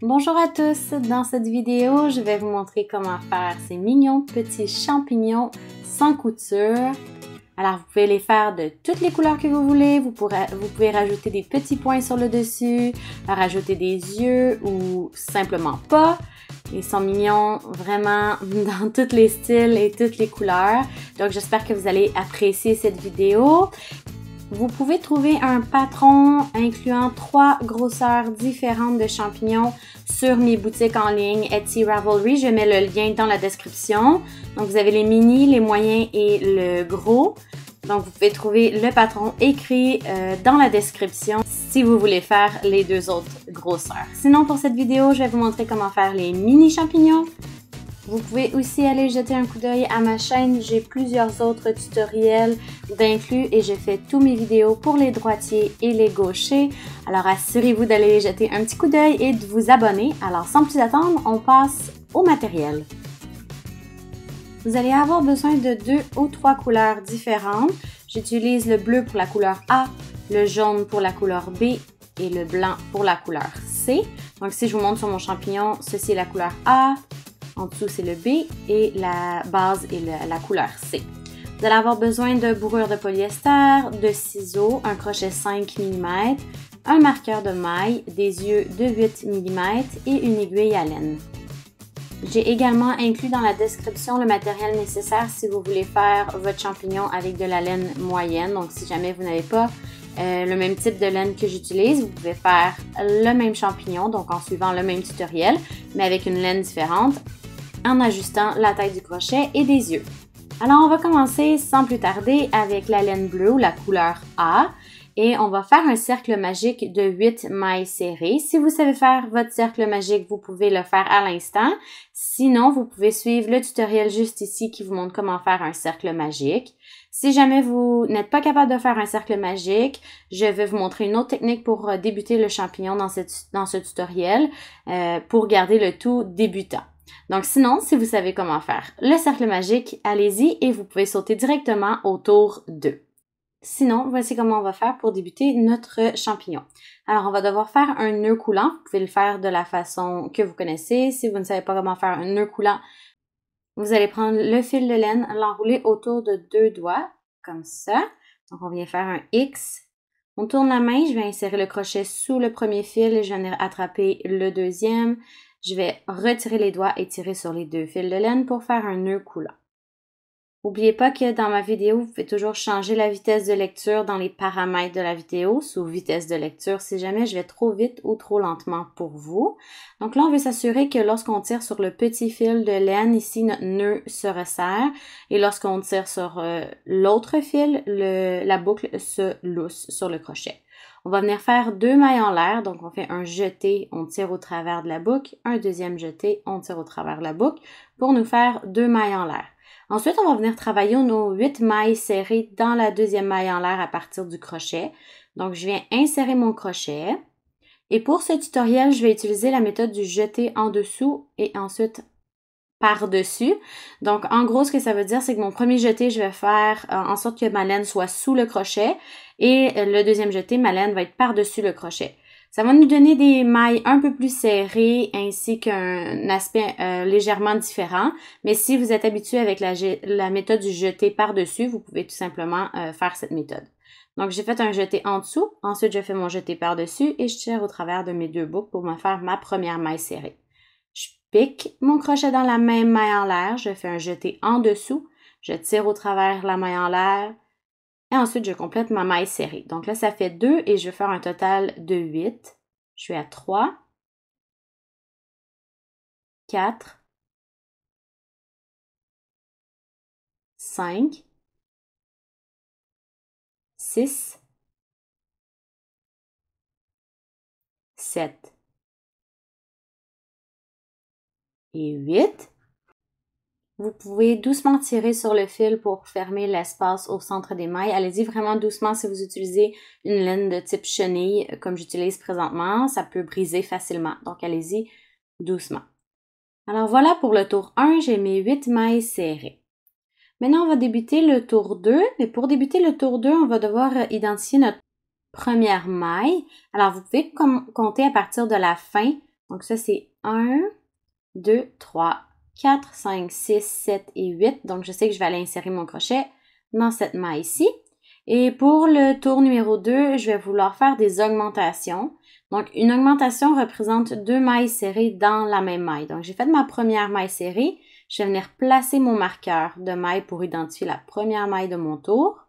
Bonjour à tous! Dans cette vidéo, je vais vous montrer comment faire ces mignons petits champignons sans couture. Alors, vous pouvez les faire de toutes les couleurs que vous voulez. Vous, pouvez rajouter des petits points sur le dessus, rajouter des yeux ou simplement pas. Ils sont mignons vraiment dans tous les styles et toutes les couleurs. Donc, j'espère que vous allez apprécier cette vidéo. Vous pouvez trouver un patron incluant trois grosseurs différentes de champignons sur mes boutiques en ligne Etsy Ravelry. Je mets le lien dans la description. Donc vous avez les mini, les moyens et le gros. Donc vous pouvez trouver le patron écrit euh, dans la description si vous voulez faire les deux autres grosseurs. Sinon pour cette vidéo, je vais vous montrer comment faire les mini champignons vous pouvez aussi aller jeter un coup d'œil à ma chaîne, j'ai plusieurs autres tutoriels d'inclus et j'ai fait tous mes vidéos pour les droitiers et les gauchers. Alors assurez-vous d'aller jeter un petit coup d'œil et de vous abonner. Alors sans plus attendre, on passe au matériel. Vous allez avoir besoin de deux ou trois couleurs différentes. J'utilise le bleu pour la couleur A, le jaune pour la couleur B et le blanc pour la couleur C. Donc si je vous montre sur mon champignon, ceci est la couleur A, en dessous, c'est le B et la base est la, couleur C. Vous allez avoir besoin de bourrure de polyester, de ciseaux, un crochet 5 mm, un marqueur de maille, des yeux de 8 mm et une aiguille à laine. J'ai également inclus dans la description le matériel nécessaire si vous voulez faire votre champignon avec de la laine moyenne. Donc si jamais vous n'avez pas euh, le même type de laine que j'utilise, vous pouvez faire le même champignon, donc en suivant le même tutoriel, mais avec une laine différente en ajustant la taille du crochet et des yeux. Alors on va commencer sans plus tarder avec la laine bleue la couleur A et on va faire un cercle magique de 8 mailles serrées. Si vous savez faire votre cercle magique, vous pouvez le faire à l'instant. Sinon, vous pouvez suivre le tutoriel juste ici qui vous montre comment faire un cercle magique. Si jamais vous n'êtes pas capable de faire un cercle magique, je vais vous montrer une autre technique pour euh, débuter le champignon dans, dans ce tutoriel euh, pour garder le tout débutant. Donc sinon, si vous savez comment faire le cercle magique, allez-y et vous pouvez sauter directement autour d'eux. Sinon, voici comment on va faire pour débuter notre champignon. Alors, on va devoir faire un nœud coulant. Vous pouvez le faire de la façon que vous connaissez. Si vous ne savez pas comment faire un nœud coulant, vous allez prendre le fil de laine, l'enrouler autour de deux doigts, comme ça. Donc, on vient faire un X. On tourne la main, je vais insérer le crochet sous le premier fil, et je vais attraper le deuxième, je vais retirer les doigts et tirer sur les deux fils de laine pour faire un nœud coulant. N'oubliez pas que dans ma vidéo, vous pouvez toujours changer la vitesse de lecture dans les paramètres de la vidéo sous vitesse de lecture si jamais je vais trop vite ou trop lentement pour vous. Donc là, on veut s'assurer que lorsqu'on tire sur le petit fil de laine, ici, notre nœud se resserre et lorsqu'on tire sur euh, l'autre fil, la boucle se lousse sur le crochet. On va venir faire deux mailles en l'air, donc on fait un jeté, on tire au travers de la boucle, un deuxième jeté, on tire au travers de la boucle pour nous faire deux mailles en l'air. Ensuite, on va venir travailler nos huit mailles serrées dans la deuxième maille en l'air à partir du crochet. Donc, je viens insérer mon crochet. Et pour ce tutoriel, je vais utiliser la méthode du jeté en dessous et ensuite par-dessus. Donc, en gros, ce que ça veut dire, c'est que mon premier jeté, je vais faire euh, en sorte que ma laine soit sous le crochet et euh, le deuxième jeté, ma laine va être par-dessus le crochet. Ça va nous donner des mailles un peu plus serrées ainsi qu'un aspect euh, légèrement différent. Mais si vous êtes habitué avec la, méthode du jeté par-dessus, vous pouvez tout simplement euh, faire cette méthode. Donc, j'ai fait un jeté en dessous, ensuite je fais mon jeté par-dessus et je tire au travers de mes deux boucles pour me faire ma première maille serrée. Je pique mon crochet dans la même maille en l'air, je fais un jeté en dessous, je tire au travers la maille en l'air, et ensuite, je complète ma maille serrée. Donc là, ça fait 2 et je vais faire un total de 8. Je suis à 3, 4, 5, 6, 7 et 8. Vous pouvez doucement tirer sur le fil pour fermer l'espace au centre des mailles. Allez-y vraiment doucement si vous utilisez une laine de type chenille euh, comme j'utilise présentement. Ça peut briser facilement. Donc allez-y doucement. Alors voilà pour le tour 1, j'ai mes 8 mailles serrées. Maintenant, on va débuter le tour 2. Mais pour débuter le tour 2, on va devoir euh, identifier notre première maille. Alors vous pouvez compter à partir de la fin. Donc ça c'est 1, 2, 3, 4, 5, 6, 7 et 8. Donc, je sais que je vais aller insérer mon crochet dans cette maille ici. Et pour le tour numéro 2, je vais vouloir faire des augmentations. Donc, une augmentation représente deux mailles serrées dans la même maille. Donc, j'ai fait ma première maille serrée. Je vais venir placer mon marqueur de maille pour identifier la première maille de mon tour.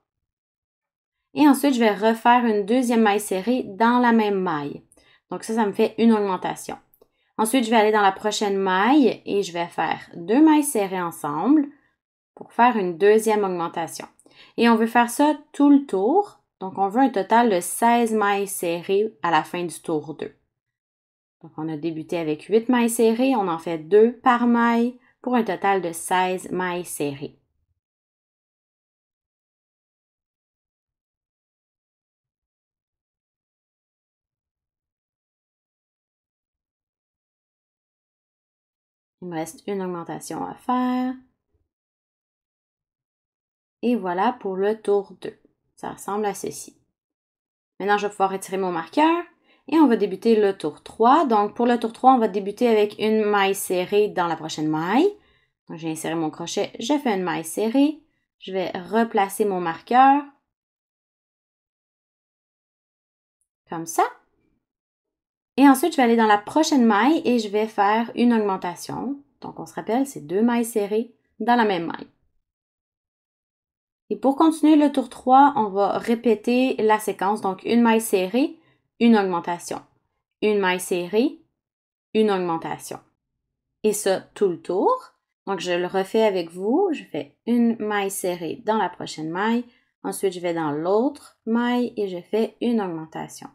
Et ensuite, je vais refaire une deuxième maille serrée dans la même maille. Donc ça, ça me fait une augmentation. Ensuite, je vais aller dans la prochaine maille et je vais faire deux mailles serrées ensemble pour faire une deuxième augmentation. Et on veut faire ça tout le tour. Donc, on veut un total de 16 mailles serrées à la fin du tour 2. Donc, on a débuté avec 8 mailles serrées. On en fait 2 par maille pour un total de 16 mailles serrées. Il me reste une augmentation à faire. Et voilà pour le tour 2. Ça ressemble à ceci. Maintenant, je vais pouvoir retirer mon marqueur et on va débuter le tour 3. Donc, pour le tour 3, on va débuter avec une maille serrée dans la prochaine maille. Donc, j'ai inséré mon crochet, je fais une maille serrée. Je vais replacer mon marqueur. Comme ça. Et ensuite, je vais aller dans la prochaine maille et je vais faire une augmentation. Donc, on se rappelle, c'est deux mailles serrées dans la même maille. Et pour continuer le tour 3, on va répéter la séquence. Donc, une maille serrée, une augmentation. Une maille serrée, une augmentation. Et ça, tout le tour. Donc, je le refais avec vous. Je fais une maille serrée dans la prochaine maille. Ensuite, je vais dans l'autre maille et je fais une augmentation.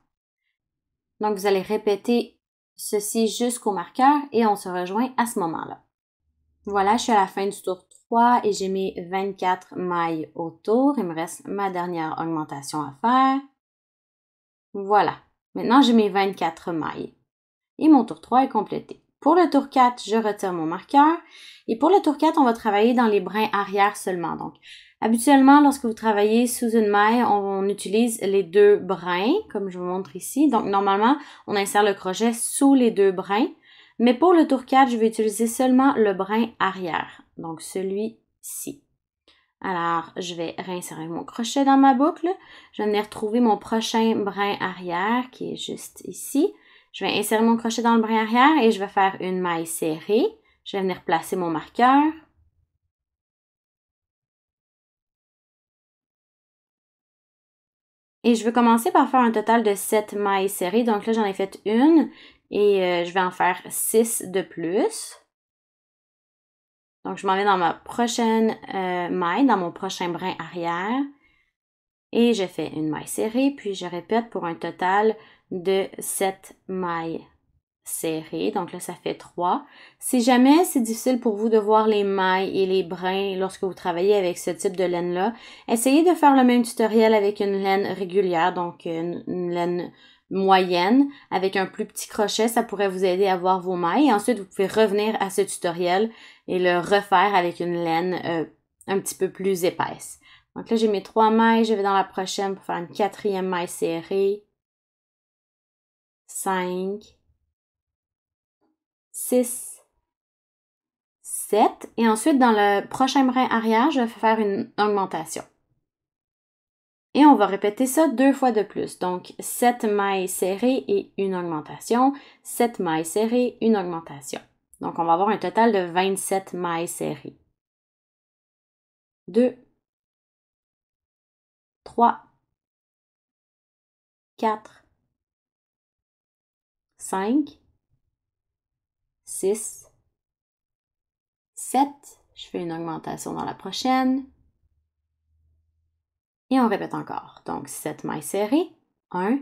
Donc, vous allez répéter ceci jusqu'au marqueur et on se rejoint à ce moment-là. Voilà, je suis à la fin du tour 3 et j'ai mes 24 mailles autour Il me reste ma dernière augmentation à faire. Voilà, maintenant j'ai mes 24 mailles. Et mon tour 3 est complété. Pour le tour 4, je retire mon marqueur. Et pour le tour 4, on va travailler dans les brins arrière seulement. Donc, Habituellement, lorsque vous travaillez sous une maille, on, utilise les deux brins, comme je vous montre ici. Donc, normalement, on insère le crochet sous les deux brins. Mais pour le tour 4, je vais utiliser seulement le brin arrière, donc celui-ci. Alors, je vais réinsérer mon crochet dans ma boucle. Je vais venir trouver mon prochain brin arrière qui est juste ici. Je vais insérer mon crochet dans le brin arrière et je vais faire une maille serrée. Je vais venir placer mon marqueur, Et je vais commencer par faire un total de 7 mailles serrées. Donc là, j'en ai fait une et euh, je vais en faire 6 de plus. Donc je m'en vais dans ma prochaine euh, maille, dans mon prochain brin arrière. Et je fais une maille serrée, puis je répète pour un total de 7 mailles serré. Donc là, ça fait trois Si jamais c'est difficile pour vous de voir les mailles et les brins lorsque vous travaillez avec ce type de laine-là, essayez de faire le même tutoriel avec une laine régulière, donc une, laine moyenne avec un plus petit crochet, ça pourrait vous aider à voir vos mailles. ensuite, vous pouvez revenir à ce tutoriel et le refaire avec une laine euh, un petit peu plus épaisse. Donc là, j'ai mes trois mailles, je vais dans la prochaine pour faire une quatrième maille serrée. 5, 6, 7. Et ensuite, dans le prochain brin arrière, je vais faire une augmentation. Et on va répéter ça deux fois de plus. Donc, 7 mailles serrées et une augmentation, 7 mailles serrées, une augmentation. Donc, on va avoir un total de 27 mailles serrées. 2, 3, 4, 5, 7, je fais une augmentation dans la prochaine. Et on répète encore. Donc 7 mailles serrées, 1,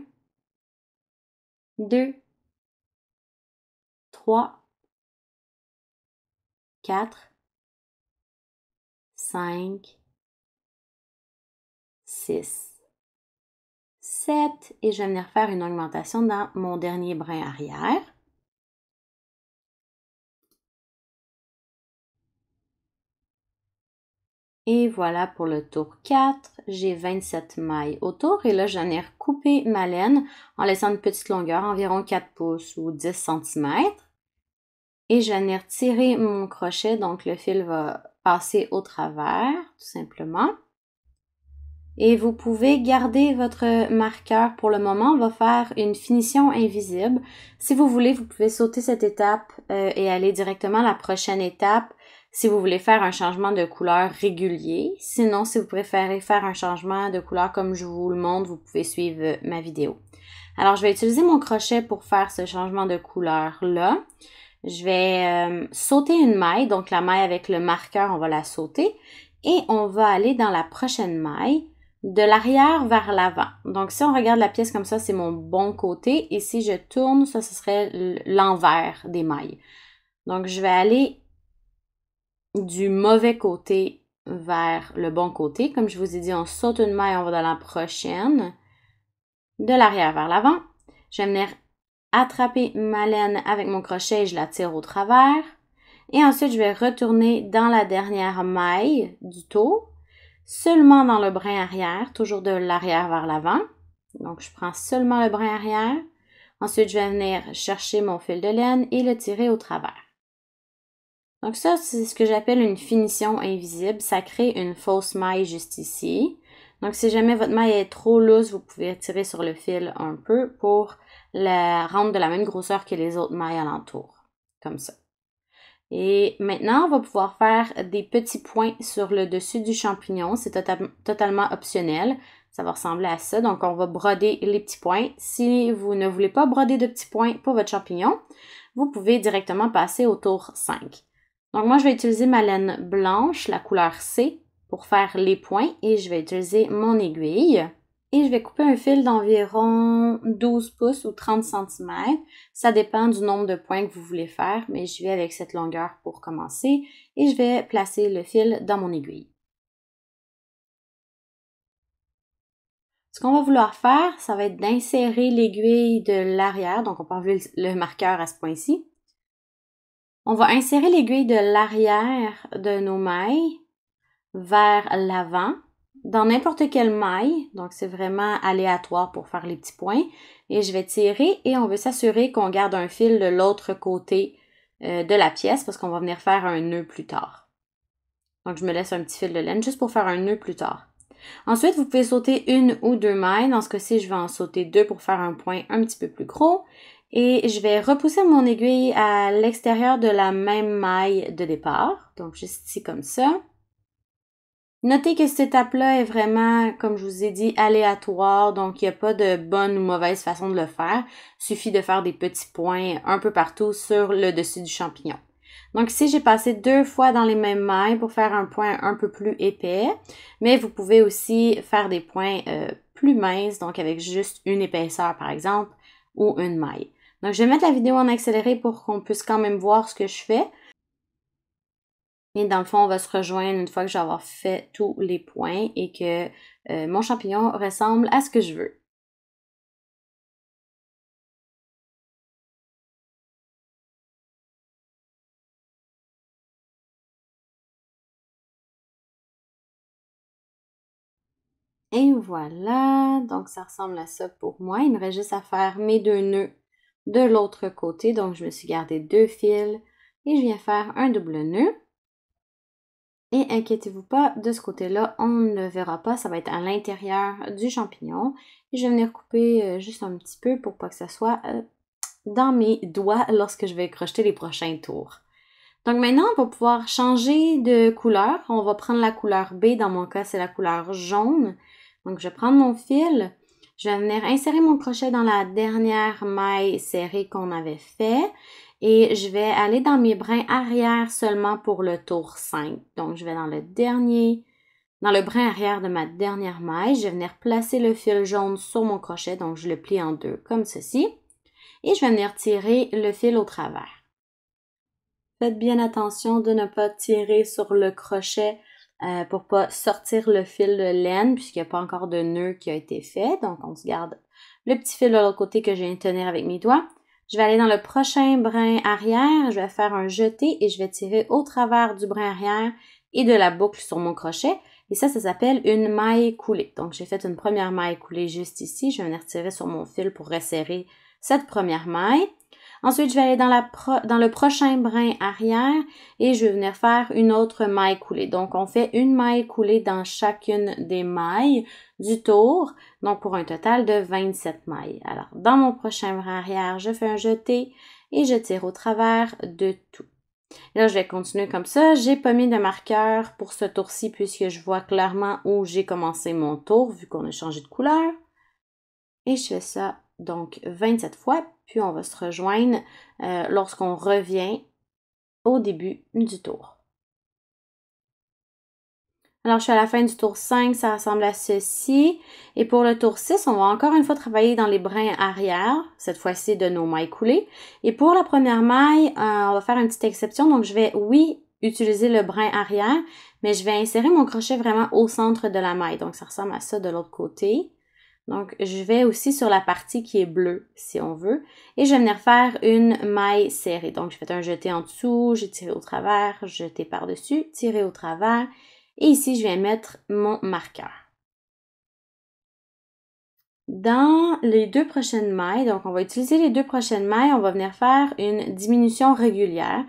2, 3, 4, 5, 6, 7. Et je vais venir faire une augmentation dans mon dernier brin arrière. Et voilà pour le tour 4. J'ai 27 mailles autour et là, j'en ai recoupé ma laine en laissant une petite longueur, environ 4 pouces ou 10 cm. Et j'en ai retiré mon crochet, donc le fil va passer au travers, tout simplement. Et vous pouvez garder votre marqueur pour le moment. On va faire une finition invisible. Si vous voulez, vous pouvez sauter cette étape euh, et aller directement à la prochaine étape si vous voulez faire un changement de couleur régulier. Sinon, si vous préférez faire un changement de couleur comme je vous le montre, vous pouvez suivre ma vidéo. Alors, je vais utiliser mon crochet pour faire ce changement de couleur-là. Je vais euh, sauter une maille, donc la maille avec le marqueur, on va la sauter. Et on va aller dans la prochaine maille de l'arrière vers l'avant. Donc, si on regarde la pièce comme ça, c'est mon bon côté. Et si je tourne, ça, ce serait l'envers des mailles. Donc, je vais aller du mauvais côté vers le bon côté. Comme je vous ai dit, on saute une maille, on va dans la prochaine. De l'arrière vers l'avant. Je vais venir attraper ma laine avec mon crochet et je la tire au travers. Et ensuite, je vais retourner dans la dernière maille du taux, seulement dans le brin arrière, toujours de l'arrière vers l'avant. Donc, je prends seulement le brin arrière. Ensuite, je vais venir chercher mon fil de laine et le tirer au travers. Donc ça, c'est ce que j'appelle une finition invisible. Ça crée une fausse maille juste ici. Donc si jamais votre maille est trop loose, vous pouvez tirer sur le fil un peu pour la rendre de la même grosseur que les autres mailles alentour. Comme ça. Et maintenant, on va pouvoir faire des petits points sur le dessus du champignon. C'est tota-, totalement optionnel. Ça va ressembler à ça. Donc, on va broder les petits points. Si vous ne voulez pas broder de petits points pour votre champignon, vous pouvez directement passer au tour 5. Donc moi, je vais utiliser ma laine blanche, la couleur C, pour faire les points et je vais utiliser mon aiguille. Et je vais couper un fil d'environ 12 pouces ou 30 cm. Ça dépend du nombre de points que vous voulez faire, mais je vais avec cette longueur pour commencer. Et je vais placer le fil dans mon aiguille. Ce qu'on va vouloir faire, ça va être d'insérer l'aiguille de l'arrière, donc on peut enlever le marqueur à ce point-ci, on va insérer l'aiguille de l'arrière de nos mailles vers l'avant dans n'importe quelle maille. Donc, c'est vraiment aléatoire pour faire les petits points. Et je vais tirer et on veut s'assurer qu'on garde un fil de l'autre côté euh, de la pièce parce qu'on va venir faire un nœud plus tard. Donc, je me laisse un petit fil de laine juste pour faire un nœud plus tard. Ensuite, vous pouvez sauter une ou deux mailles. Dans ce cas-ci, je vais en sauter deux pour faire un point un petit peu plus gros et je vais repousser mon aiguille à l'extérieur de la même maille de départ, donc juste ici comme ça. Notez que cette étape-là est vraiment, comme je vous ai dit, aléatoire, donc il n'y a pas de bonne ou mauvaise façon de le faire. Il suffit de faire des petits points un peu partout sur le dessus du champignon. Donc ici, j'ai passé deux fois dans les mêmes mailles pour faire un point un peu plus épais, mais vous pouvez aussi faire des points euh, plus minces, donc avec juste une épaisseur par exemple, ou une maille. Donc, je vais mettre la vidéo en accéléré pour qu'on puisse quand même voir ce que je fais. Et dans le fond, on va se rejoindre une fois que j'ai fait tous les points et que euh, mon champignon ressemble à ce que je veux. Et voilà, donc ça ressemble à ça pour moi. Il me reste juste à faire mes deux nœuds de l'autre côté. Donc, je me suis gardé deux fils et je viens faire un double nœud. Et inquiétez-vous pas, de ce côté-là, on ne verra pas, ça va être à l'intérieur du champignon. Et je vais venir couper euh, juste un petit peu pour pas que ça soit euh, dans mes doigts lorsque je vais crocheter les prochains tours. Donc maintenant, on va pouvoir changer de couleur. On va prendre la couleur B, dans mon cas, c'est la couleur jaune. Donc je vais prendre mon fil, je vais venir insérer mon crochet dans la dernière maille serrée qu'on avait fait et je vais aller dans mes brins arrière seulement pour le tour 5. Donc, je vais dans le dernier, dans le brin arrière de ma dernière maille. Je vais venir placer le fil jaune sur mon crochet, donc je le plie en deux comme ceci. Et je vais venir tirer le fil au travers. Faites bien attention de ne pas tirer sur le crochet euh, pour pas sortir le fil de laine puisqu'il n'y a pas encore de nœud qui a été fait. Donc, on se garde le petit fil de l'autre côté que je viens de tenir avec mes doigts. Je vais aller dans le prochain brin arrière, je vais faire un jeté et je vais tirer au travers du brin arrière et de la boucle sur mon crochet. Et ça, ça s'appelle une maille coulée. Donc, j'ai fait une première maille coulée juste ici. Je vais venir tirer sur mon fil pour resserrer cette première maille. Ensuite, je vais aller dans, la dans le prochain brin arrière et je vais venir faire une autre maille coulée. Donc, on fait une maille coulée dans chacune des mailles du tour, donc pour un total de 27 mailles. Alors, dans mon prochain brin arrière, je fais un jeté et je tire au travers de tout. là, je vais continuer comme ça. J'ai pas mis de marqueur pour ce tour-ci puisque je vois clairement où j'ai commencé mon tour vu qu'on a changé de couleur. Et je fais ça donc 27 fois puis on va se rejoindre euh, lorsqu'on revient au début du tour. Alors, je suis à la fin du tour 5, ça ressemble à ceci. Et pour le tour 6, on va encore une fois travailler dans les brins arrière, cette fois-ci de nos mailles coulées. Et pour la première maille, euh, on va faire une petite exception. Donc, je vais, oui, utiliser le brin arrière, mais je vais insérer mon crochet vraiment au centre de la maille. Donc, ça ressemble à ça de l'autre côté. Donc, je vais aussi sur la partie qui est bleue, si on veut, et je vais venir faire une maille serrée. Donc, je fais un jeté en dessous, j'ai tiré au travers, jeté par-dessus, tiré au travers, et ici, je vais mettre mon marqueur. Dans les deux prochaines mailles, donc on va utiliser les deux prochaines mailles, on va venir faire une diminution régulière.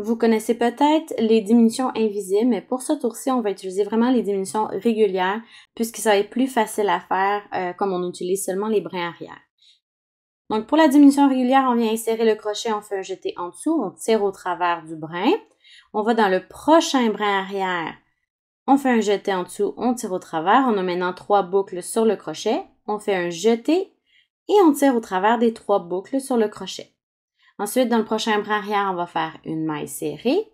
Vous connaissez peut-être les diminutions invisibles, mais pour ce tour-ci, on va utiliser vraiment les diminutions régulières puisque ça va être plus facile à faire euh, comme on utilise seulement les brins arrière. Donc pour la diminution régulière, on vient insérer le crochet, on fait un jeté en dessous, on tire au travers du brin. On va dans le prochain brin arrière, on fait un jeté en dessous, on tire au travers. On a maintenant trois boucles sur le crochet, on fait un jeté et on tire au travers des trois boucles sur le crochet. Ensuite, dans le prochain bras arrière, on va faire une maille serrée.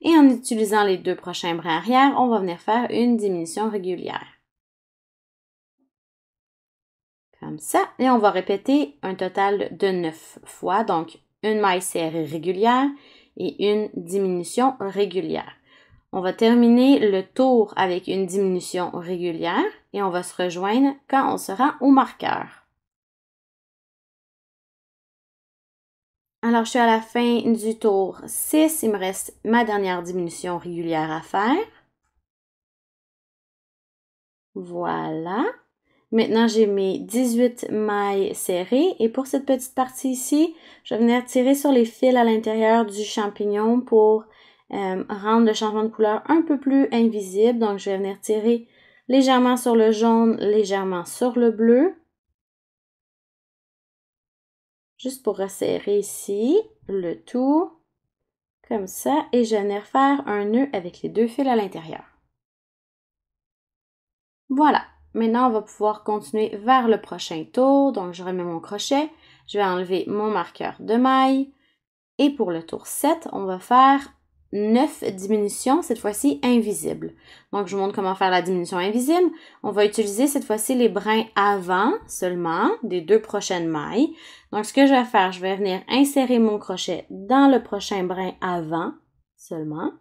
Et en utilisant les deux prochains bras arrière, on va venir faire une diminution régulière. Comme ça. Et on va répéter un total de 9 fois. Donc, une maille serrée régulière et une diminution régulière. On va terminer le tour avec une diminution régulière et on va se rejoindre quand on sera au marqueur. Alors, je suis à la fin du tour 6. Il me reste ma dernière diminution régulière à faire. Voilà. Maintenant, j'ai mes 18 mailles serrées et pour cette petite partie ici, je vais venir tirer sur les fils à l'intérieur du champignon pour euh, rendre le changement de couleur un peu plus invisible. Donc, je vais venir tirer légèrement sur le jaune, légèrement sur le bleu juste pour resserrer ici le tout, comme ça, et je vais faire un nœud avec les deux fils à l'intérieur. Voilà, maintenant on va pouvoir continuer vers le prochain tour, donc je remets mon crochet, je vais enlever mon marqueur de maille, et pour le tour 7, on va faire neuf diminutions, cette fois-ci invisibles. Donc, je vous montre comment faire la diminution invisible. On va utiliser cette fois-ci les brins avant seulement des deux prochaines mailles. Donc, ce que je vais faire, je vais venir insérer mon crochet dans le prochain brin avant seulement.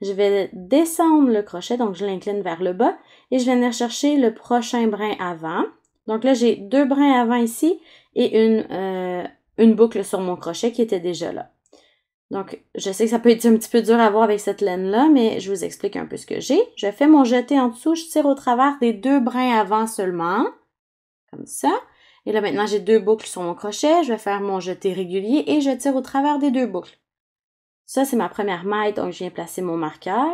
Je vais descendre le crochet, donc je l'incline vers le bas et je vais venir chercher le prochain brin avant. Donc là, j'ai deux brins avant ici et une, euh, une boucle sur mon crochet qui était déjà là. Donc, je sais que ça peut être un petit peu dur à voir avec cette laine-là, mais je vous explique un peu ce que j'ai. Je fais mon jeté en dessous, je tire au travers des deux brins avant seulement, comme ça. Et là, maintenant, j'ai deux boucles sur mon crochet. Je vais faire mon jeté régulier et je tire au travers des deux boucles. Ça, c'est ma première maille, donc je viens placer mon marqueur.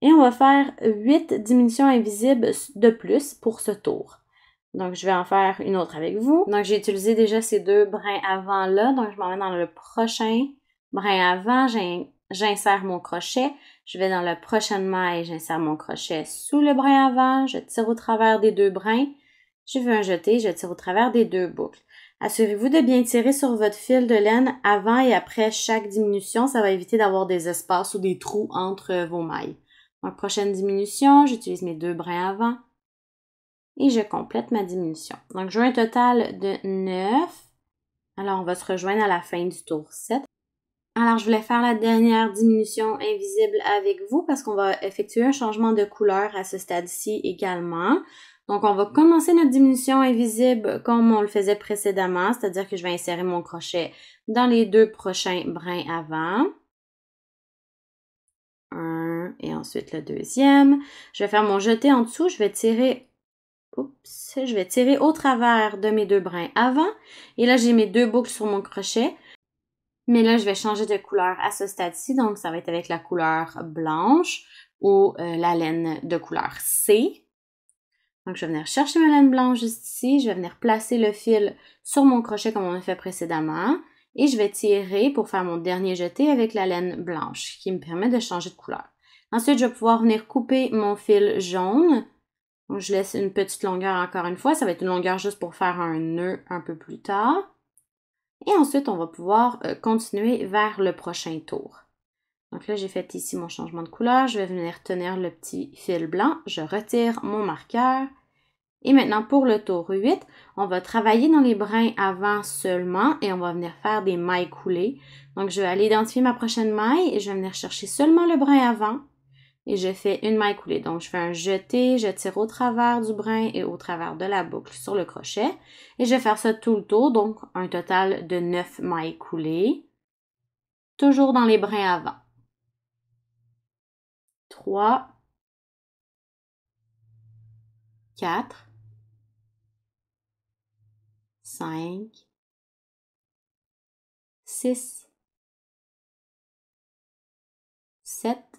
Et on va faire huit diminutions invisibles de plus pour ce tour. Donc, je vais en faire une autre avec vous. Donc, j'ai utilisé déjà ces deux brins avant là, donc je m'en vais dans le prochain brin avant, j'insère mon crochet, je vais dans la prochaine maille, j'insère mon crochet sous le brin avant, je tire au travers des deux brins, je veux un jeté, je tire au travers des deux boucles. Assurez-vous de bien tirer sur votre fil de laine avant et après chaque diminution, ça va éviter d'avoir des espaces ou des trous entre vos mailles. Donc prochaine diminution, j'utilise mes deux brins avant et je complète ma diminution. Donc j'ai un total de neuf, Alors on va se rejoindre à la fin du tour 7. Alors, je voulais faire la dernière diminution invisible avec vous parce qu'on va effectuer un changement de couleur à ce stade-ci également. Donc, on va commencer notre diminution invisible comme on le faisait précédemment, c'est-à-dire que je vais insérer mon crochet dans les deux prochains brins avant. Un, et ensuite le deuxième. Je vais faire mon jeté en dessous, je vais tirer Oups, je vais tirer au travers de mes deux brins avant. Et là, j'ai mes deux boucles sur mon crochet. Mais là, je vais changer de couleur à ce stade-ci, donc ça va être avec la couleur blanche ou euh, la laine de couleur C. Donc, je vais venir chercher ma laine blanche juste ici. Je vais venir placer le fil sur mon crochet comme on a fait précédemment. Et je vais tirer pour faire mon dernier jeté avec la laine blanche qui me permet de changer de couleur. Ensuite, je vais pouvoir venir couper mon fil jaune. je laisse une petite longueur encore une fois. Ça va être une longueur juste pour faire un nœud un peu plus tard. Et ensuite, on va pouvoir euh, continuer vers le prochain tour. Donc là, j'ai fait ici mon changement de couleur. Je vais venir tenir le petit fil blanc. Je retire mon marqueur. Et maintenant, pour le tour 8, on va travailler dans les brins avant seulement et on va venir faire des mailles coulées. Donc, je vais aller identifier ma prochaine maille et je vais venir chercher seulement le brin avant et je fais une maille coulée. Donc, je fais un jeté, je tire au travers du brin et au travers de la boucle sur le crochet. Et je vais faire ça tout le tour, donc un total de neuf mailles coulées, toujours dans les brins avant. 3, 4, 5, 6, 7,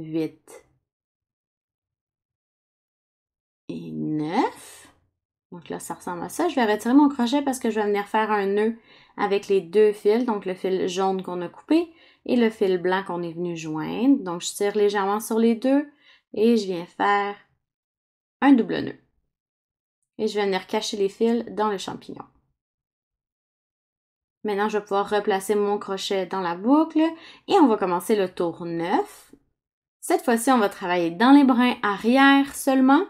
8 et 9. Donc là, ça ressemble à ça. Je vais retirer mon crochet parce que je vais venir faire un nœud avec les deux fils, donc le fil jaune qu'on a coupé et le fil blanc qu'on est venu joindre. Donc je tire légèrement sur les deux et je viens faire un double nœud. Et je vais venir cacher les fils dans le champignon. Maintenant, je vais pouvoir replacer mon crochet dans la boucle et on va commencer le tour 9 cette fois-ci, on va travailler dans les brins arrière seulement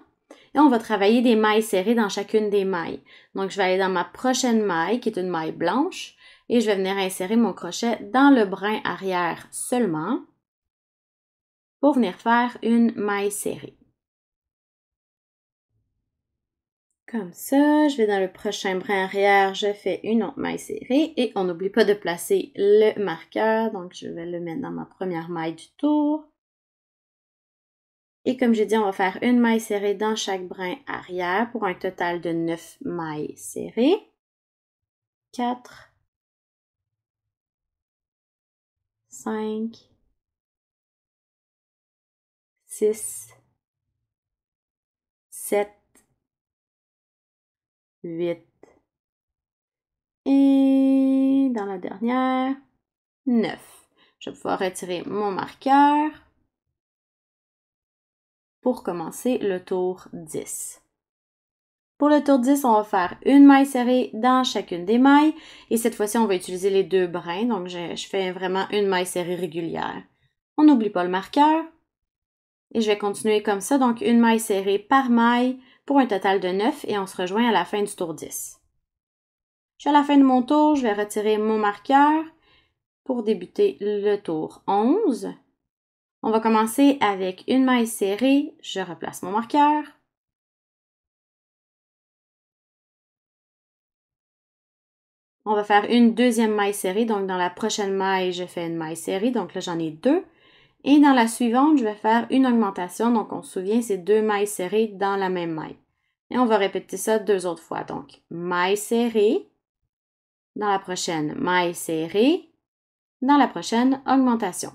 et on va travailler des mailles serrées dans chacune des mailles. Donc, je vais aller dans ma prochaine maille qui est une maille blanche et je vais venir insérer mon crochet dans le brin arrière seulement pour venir faire une maille serrée. Comme ça, je vais dans le prochain brin arrière, je fais une autre maille serrée et on n'oublie pas de placer le marqueur. Donc, je vais le mettre dans ma première maille du tour. Et comme j'ai dit, on va faire une maille serrée dans chaque brin arrière pour un total de 9 mailles serrées. 4, 5, 6, 7, 8 et dans la dernière, 9. Je vais pouvoir retirer mon marqueur pour commencer le tour 10. Pour le tour 10, on va faire une maille serrée dans chacune des mailles et cette fois-ci, on va utiliser les deux brins, donc je, je fais vraiment une maille serrée régulière. On n'oublie pas le marqueur et je vais continuer comme ça, donc une maille serrée par maille pour un total de 9 et on se rejoint à la fin du tour 10. Je suis à la fin de mon tour, je vais retirer mon marqueur pour débuter le tour 11. On va commencer avec une maille serrée. Je replace mon marqueur. On va faire une deuxième maille serrée. Donc, dans la prochaine maille, je fais une maille serrée. Donc là, j'en ai deux. Et dans la suivante, je vais faire une augmentation. Donc, on se souvient, c'est deux mailles serrées dans la même maille. Et on va répéter ça deux autres fois. Donc, maille serrée. Dans la prochaine, maille serrée. Dans la prochaine, augmentation.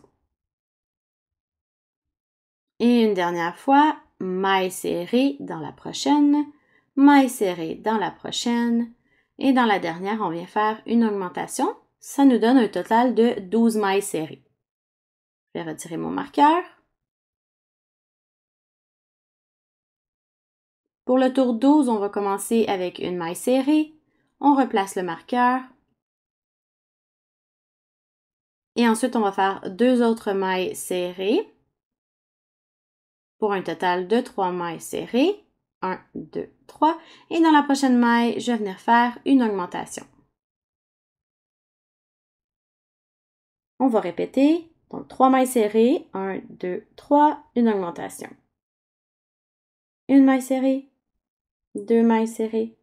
Et une dernière fois, maille serrée dans la prochaine, maille serrée dans la prochaine. Et dans la dernière, on vient faire une augmentation. Ça nous donne un total de 12 mailles serrées. Je vais retirer mon marqueur. Pour le tour 12, on va commencer avec une maille serrée. On replace le marqueur. Et ensuite, on va faire deux autres mailles serrées pour un total de 3 mailles serrées. 1, 2, 3. Et dans la prochaine maille, je vais venir faire une augmentation. On va répéter. Donc 3 mailles serrées. 1, 2, 3. Une augmentation. Une maille serrée. 2 mailles serrées.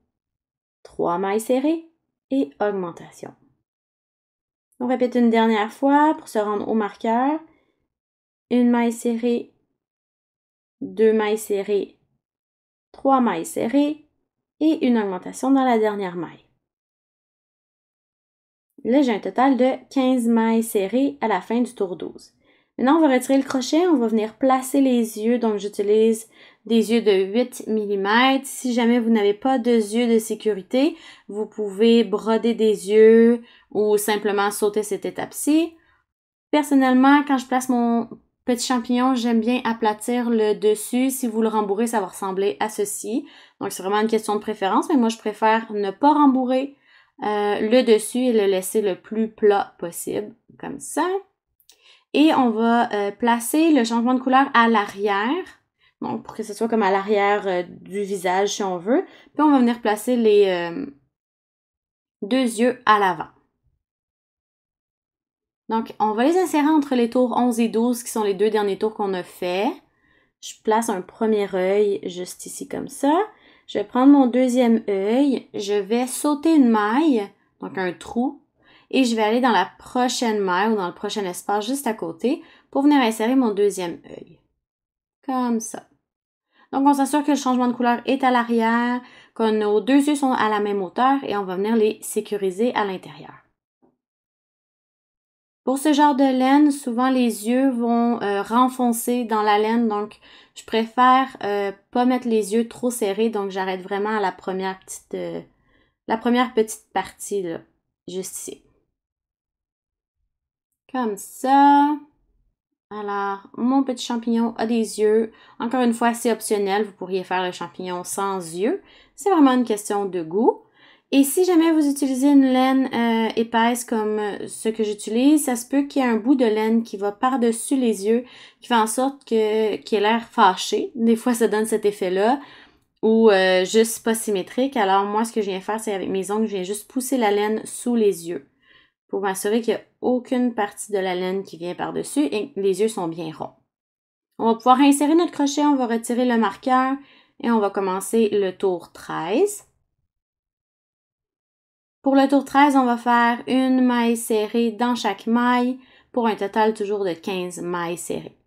3 mailles serrées. Et augmentation. On répète une dernière fois pour se rendre au marqueur. Une maille serrée, deux mailles serrées, trois mailles serrées et une augmentation dans la dernière maille. Là, j'ai un total de 15 mailles serrées à la fin du tour 12. Maintenant, on va retirer le crochet, on va venir placer les yeux. Donc, j'utilise des yeux de 8 mm. Si jamais vous n'avez pas de yeux de sécurité, vous pouvez broder des yeux ou simplement sauter cette étape-ci. Personnellement, quand je place mon Petit champignon, j'aime bien aplatir le dessus. Si vous le rembourrez, ça va ressembler à ceci. Donc, c'est vraiment une question de préférence, mais moi, je préfère ne pas rembourrer euh, le dessus et le laisser le plus plat possible, comme ça. Et on va euh, placer le changement de couleur à l'arrière, donc pour que ce soit comme à l'arrière euh, du visage si on veut. Puis on va venir placer les deux yeux à l'avant. Donc, on va les insérer entre les tours 11 et 12, qui sont les deux derniers tours qu'on a fait. Je place un premier œil juste ici comme ça. Je vais prendre mon deuxième œil, je vais sauter une maille, donc un trou, et je vais aller dans la prochaine maille ou dans le prochain espace juste à côté pour venir insérer mon deuxième œil. Comme ça. Donc, on s'assure que le changement de couleur est à l'arrière, que nos deux yeux sont à la même hauteur et on va venir les sécuriser à l'intérieur. Pour ce genre de laine, souvent les yeux vont euh, renfoncer dans la laine, donc je préfère euh, pas mettre les yeux trop serrés, donc j'arrête vraiment à la première petite, euh, la première petite partie, là, juste ici. Comme ça. Alors, mon petit champignon a des yeux. Encore une fois, c'est optionnel. Vous pourriez faire le champignon sans yeux. C'est vraiment une question de goût. Et si jamais vous utilisez une laine euh, épaisse comme euh, ce que j'utilise, ça se peut qu'il y ait un bout de laine qui va par-dessus les yeux, qui fait en sorte que qu'il ait l'air fâché. Des fois, ça donne cet effet-là ou euh, juste pas symétrique. Alors moi, ce que je viens faire, c'est avec mes ongles, je viens juste pousser la laine sous les yeux pour m'assurer qu'il n'y a aucune partie de la laine qui vient par-dessus et que les yeux sont bien ronds. On va pouvoir insérer notre crochet, on va retirer le marqueur et on va commencer le tour 13. Pour le tour 13, on va faire une maille serrée dans chaque maille pour un total toujours de 15 mailles serrées.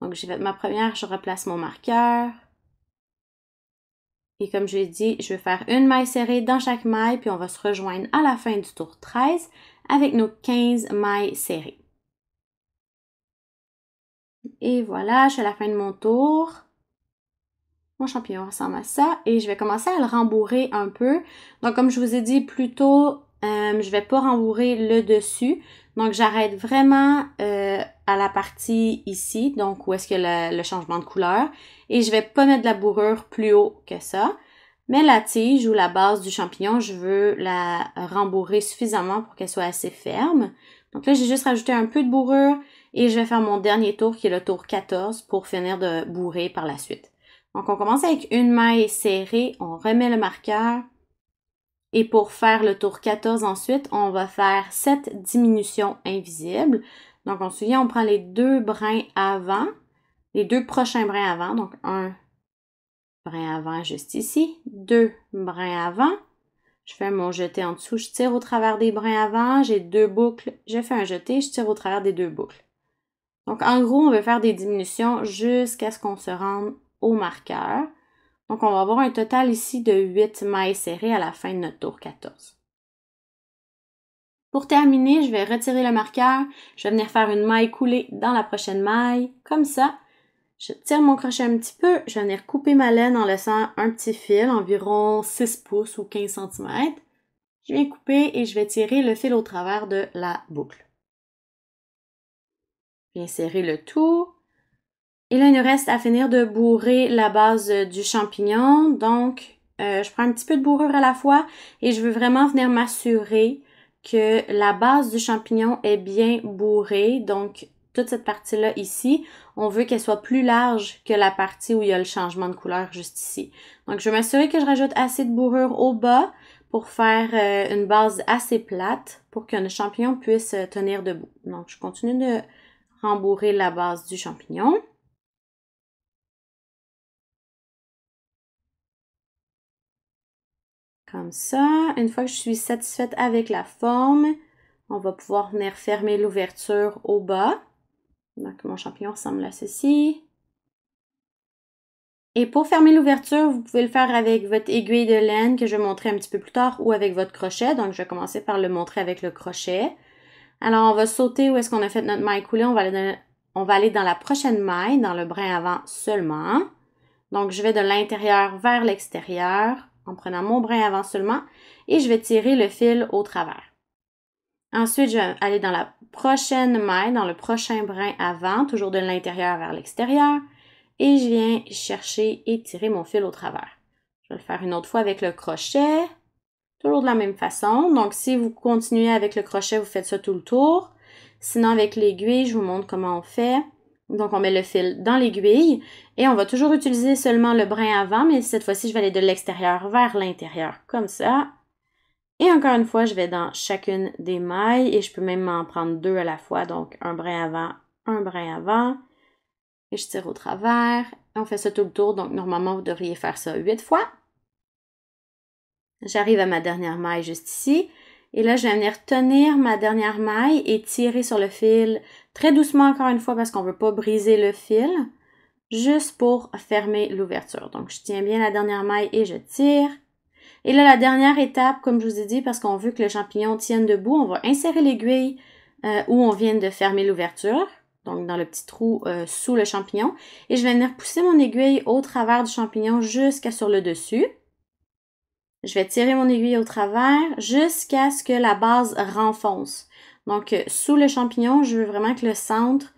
Donc, j'ai fait ma première, je replace mon marqueur. Et comme je l'ai dit, je vais faire une maille serrée dans chaque maille, puis on va se rejoindre à la fin du tour 13 avec nos 15 mailles serrées. Et voilà, je suis à la fin de mon tour mon champignon ressemble à ça et je vais commencer à le rembourrer un peu. Donc comme je vous ai dit plus tôt, euh, je vais pas rembourrer le dessus. Donc j'arrête vraiment euh, à la partie ici, donc où est-ce que le, le, changement de couleur. Et je vais pas mettre de la bourrure plus haut que ça. Mais la tige ou la base du champignon, je veux la rembourrer suffisamment pour qu'elle soit assez ferme. Donc là, j'ai juste rajouté un peu de bourrure et je vais faire mon dernier tour qui est le tour 14 pour finir de bourrer par la suite. Donc, on commence avec une maille serrée, on remet le marqueur. Et pour faire le tour 14 ensuite, on va faire cette diminutions invisibles. Donc, on se souvient, on prend les deux brins avant, les deux prochains brins avant. Donc, un brin avant juste ici, deux brins avant. Je fais mon jeté en dessous, je tire au travers des brins avant, j'ai deux boucles, je fais un jeté, je tire au travers des deux boucles. Donc, en gros, on veut faire des diminutions jusqu'à ce qu'on se rende au marqueur. Donc, on va avoir un total ici de 8 mailles serrées à la fin de notre tour 14. Pour terminer, je vais retirer le marqueur. Je vais venir faire une maille coulée dans la prochaine maille, comme ça. Je tire mon crochet un petit peu. Je vais venir couper ma laine en laissant un petit fil, environ 6 pouces ou 15 cm. Je viens couper et je vais tirer le fil au travers de la boucle. Je serrer le tout. Et là, il nous reste à finir de bourrer la base euh, du champignon. Donc, euh, je prends un petit peu de bourrure à la fois et je veux vraiment venir m'assurer que la base du champignon est bien bourrée. Donc, toute cette partie-là ici, on veut qu'elle soit plus large que la partie où il y a le changement de couleur juste ici. Donc, je vais m'assurer que je rajoute assez de bourrure au bas pour faire euh, une base assez plate pour que le champignon puisse tenir debout. Donc, je continue de rembourrer la base du champignon. Comme ça, une fois que je suis satisfaite avec la forme, on va pouvoir venir fermer l'ouverture au bas. Donc mon champignon ressemble à ceci. Et pour fermer l'ouverture, vous pouvez le faire avec votre aiguille de laine que je vais montrer un petit peu plus tard ou avec votre crochet. Donc je vais commencer par le montrer avec le crochet. Alors on va sauter où est-ce qu'on a fait notre maille coulée. On va, aller dans, on va aller dans la prochaine maille, dans le brin avant seulement. Donc je vais de l'intérieur vers l'extérieur en prenant mon brin avant seulement et je vais tirer le fil au travers. Ensuite, je vais aller dans la prochaine maille, dans le prochain brin avant, toujours de l'intérieur vers l'extérieur et je viens chercher et tirer mon fil au travers. Je vais le faire une autre fois avec le crochet, toujours de la même façon. Donc, si vous continuez avec le crochet, vous faites ça tout le tour. Sinon, avec l'aiguille, je vous montre comment on fait. Donc, on met le fil dans l'aiguille et on va toujours utiliser seulement le brin avant, mais cette fois-ci, je vais aller de l'extérieur vers l'intérieur, comme ça. Et encore une fois, je vais dans chacune des mailles et je peux même en prendre deux à la fois, donc un brin avant, un brin avant. Et je tire au travers. on fait ça tout le tour, donc normalement, vous devriez faire ça huit fois. J'arrive à ma dernière maille juste ici. Et là, je vais venir tenir ma dernière maille et tirer sur le fil Très doucement encore une fois parce qu'on ne veut pas briser le fil, juste pour fermer l'ouverture. Donc je tiens bien la dernière maille et je tire. Et là, la dernière étape, comme je vous ai dit, parce qu'on veut que le champignon tienne debout, on va insérer l'aiguille euh, où on vient de fermer l'ouverture, donc dans le petit trou euh, sous le champignon. Et je vais venir pousser mon aiguille au travers du champignon jusqu'à sur le dessus. Je vais tirer mon aiguille au travers jusqu'à ce que la base renfonce. Donc, euh, sous le champignon, je veux vraiment que le centre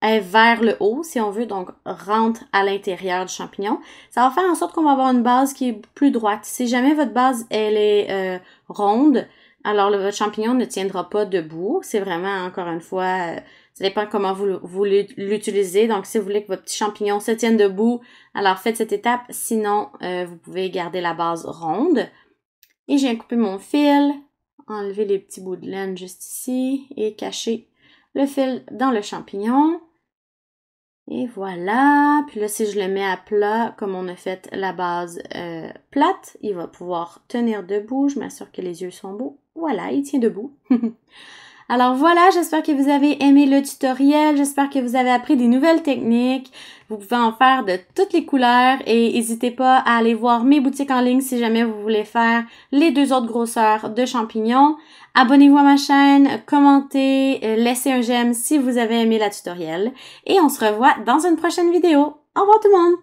est vers le haut, si on veut, donc rentre à l'intérieur du champignon. Ça va faire en sorte qu'on va avoir une base qui est plus droite. Si jamais votre base, elle est euh, ronde, alors le, votre champignon ne tiendra pas debout. C'est vraiment, encore une fois, euh, ça dépend comment vous, voulez l'utilisez. Donc, si vous voulez que votre petit champignon se tienne debout, alors faites cette étape. Sinon, vous pouvez garder la base ronde. Et j'ai coupé mon fil enlever les petits bouts de laine juste ici et cacher le fil dans le champignon. Et voilà. Puis là, si je le mets à plat, comme on a fait la base euh, plate, il va pouvoir tenir debout. Je m'assure que les yeux sont beaux. Voilà, il tient debout. Alors voilà, j'espère que vous avez aimé le tutoriel, j'espère que vous avez appris des nouvelles techniques. Vous pouvez en faire de toutes les couleurs et n'hésitez pas à aller voir mes boutiques en ligne si jamais vous voulez faire les deux autres grosseurs de champignons. Abonnez-vous à ma chaîne, commentez, euh, laissez un j'aime si vous avez aimé la tutoriel et on se revoit dans une prochaine vidéo. Au revoir tout le monde!